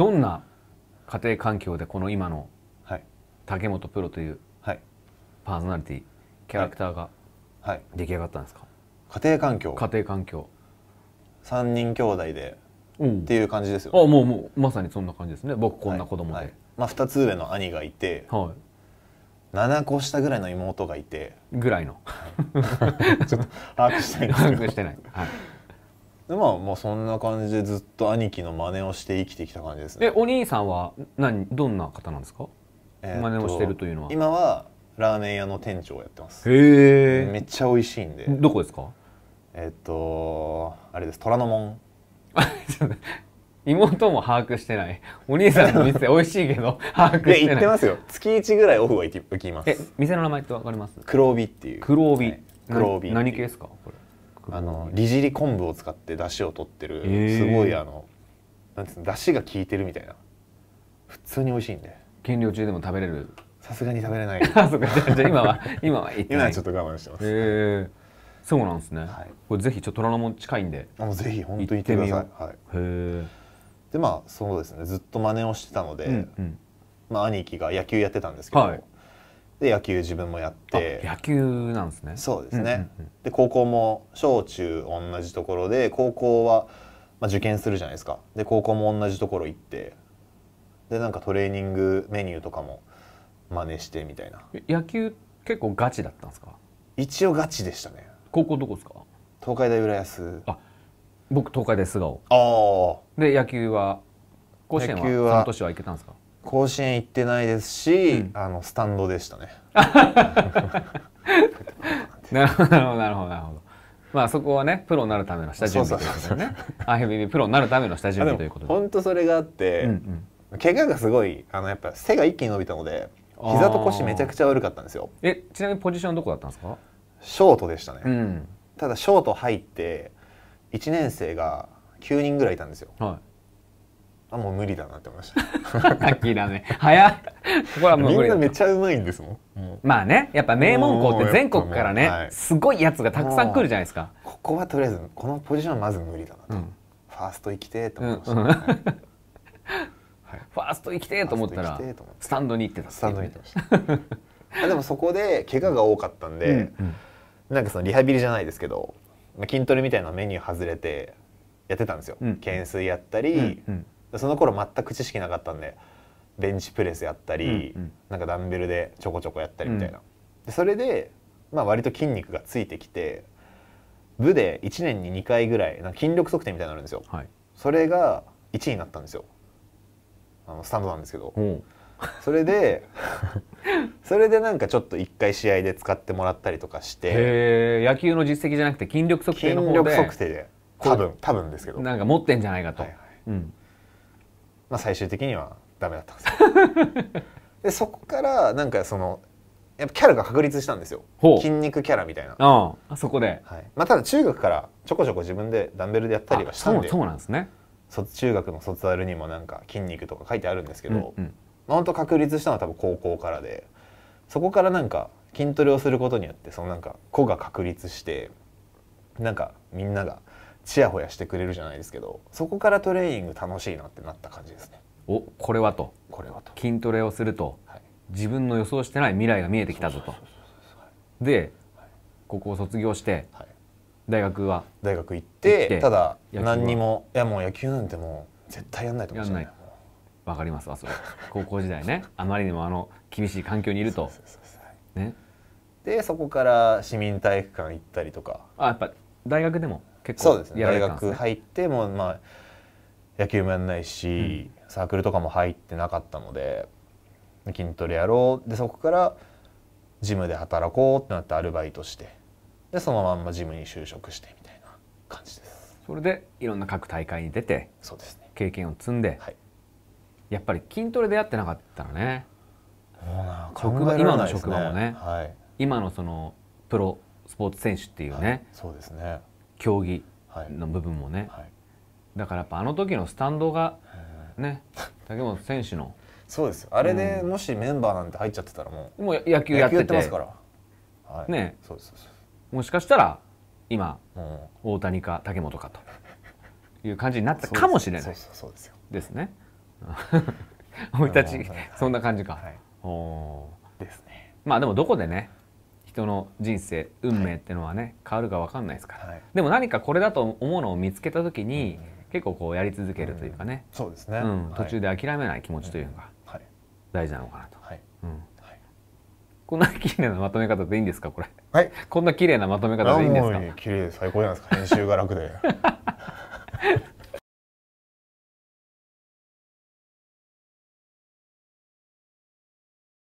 どんな家庭環境でこの今の竹本プロというパーソナリティキャラクターが出来上がったんですか、家庭環境家庭環境3人兄弟でっていう感じですよ、ね、あもうもうまさにそんな感じですね僕こんな子供で、はいはい、まあ、2つ上の兄がいて、はい、7個下ぐらいの妹がいてぐらいのちょっと把握してない把握してない、はいでまあまあそんな感じでずっと兄貴の真似をして生きてきた感じですねえお兄さんは何どんな方なんですか、えー、真似をしてるというのは今はラーメン屋の店長をやってますへえめっちゃ美味しいんでどこですかえっ、とあれです虎ノ門 妹も把握してないお兄さんの店美味しいけど 把握してない行ってますよ月1ぐらいオフは行きますえ店の名前って分かります黒帯っていう黒帯、はい、黒帯何系ですかこれあの利尻昆布を使って出汁を取ってる、えー、すごいあのなんつうの出汁が効いてるみたいな普通に美味しいんで減量中でも食べれるさすがに食べれない あそうかじゃじゃ今は 今は今はちょっと我慢してます、えー、そうなんですね、はい、これぜひちょっと虎ノ門近いんであもうぜひ本当に行ってください、はい、へえでまあそうですねずっと真似をしてたので、うんうん、まあ、兄貴が野球やってたんですけど、はい、で野球自分もやって野球なんですねそうですね、うんうんうん、で高校も小中同じところで高校は、まあ、受験するじゃないですかで高校も同じところ行ってでなんかトレーニングメニューとかも真似してみたいな野球結構ガチだったんですか一応ガチでしたね高校どこですか東海大浦安あ僕東海大菅生ああで野球は甲子園ははその年は行けたんですか甲子園行ってないですし、うん、あのスタンドでしたね。なるほどなるほどなるほど。まあそこはねプロになるための下準備ということでね。アヘビビプロになるための下準備ということで。本当それがあって、うんうん、怪我がすごいあのやっぱ背が一気に伸びたので膝と腰めちゃくちゃ悪かったんですよ。えちなみにポジションどこだったんですか？ショートでしたね。うん、ただショート入って1年生が9人ぐらいいたんですよ。はいあもう無理だなって思いました諦め早いここはもう無理だみんなめっちゃうまいんですもんまあねやっぱ名門校って全国からね、すごいやつがたくさん来るじゃないですかここはとりあえずこのポジションはまず無理だなと、うん、ファースト行きてえと思いました、ねうんうんはい、ファースト行きてえと思ったらスタンドに行ってたスタンドに行ってました でもそこで怪我が多かったんで、うんうんなんかそのリハビリじゃないですけどまあ、筋トレみたいなメニュー外れてやってたんですよ、うん、懸垂やったり、うんうん、その頃全く知識なかったんでベンチプレスやったり、うんうん、なんかダンベルでちょこちょこやったりみたいな、うん、でそれで、まあ、割と筋肉がついてきて部で1年に2回ぐらいな筋力測定みたいになるんですよ、はい、それが1位になったんですよあのスタンドなんですけど、うん、それで それでなんかちょっと1回試合で使ってもらったりとかして野球の実績じゃなくて筋力測定の方で筋力測定で多分多分ですけどなんか持ってんじゃないかと、はいはいうん、まあ、最終的にはダメだったんですよ でそこからなんかそのやっぱキャラが確立したんですよ筋肉キャラみたいなあそこで、はい、まあ、ただ中学からちょこちょこ自分でダンベルでやったりはしたんでそうなんですね中学の卒アルにもなんか筋肉とか書いてあるんですけど、うんうんまあ、本当確立したのは多分高校からでそこからなんか筋トレをすることによってそのなんか個が確立してなんかみんながちやほやしてくれるじゃないですけどそこからトレーニング楽しいなってなった感じですねおこれはとこれはと筋トレをすると、はい、自分の予想してない未来が見えてきたぞとで、はい、ここを卒業して、はい、大学は大学行ってただ何にもいやもう野球なんてもう絶対やんないと思うんないわかりますわそれ高校時代ね あまりにもあの厳しい環境にいるとねでそこから市民体育館行ったりとかあやっぱ大学でも結構やられたんです、ね、大学入ってもまあ野球もやんないし、うん、サークルとかも入ってなかったので筋トレやろうでそこからジムで働こうってなってアルバイトしてでそのまんまジムに就職してみたいな感じですそれでいろんな各大会に出てそうです、ね、経験を積んで、はい、やっぱり筋トレでやってなかったらね職場、ね、今の職場もね、はい、今のそのプロスポーツ選手っていうね、はい、そうですね競技の部分もね、はいはい、だからやっぱあの時のスタンドがね竹本選手のそうですあれでもしメンバーなんて入っちゃってたらもうもう野球やってますから、はい、ねそうですそうですもしかしたら今、うん、大谷か竹本かという感じになったかもしれないそうそうですよですね生 い立ち、そんな感じか、はい、おですねまあでもどこでね人の人生運命っていうのはね、はい、変わるか分かんないですから、はい、でも何かこれだと思うのを見つけた時に、結構こうやり続けるというかね、うん、そうですね、うん、途中で諦めない気持ちというのが大事なのかなと、はいうんこんな綺麗なまとめ方でいいんですかこれはい こんな綺麗なまとめ方でいいんですか綺麗で最高じゃないですか編集が楽で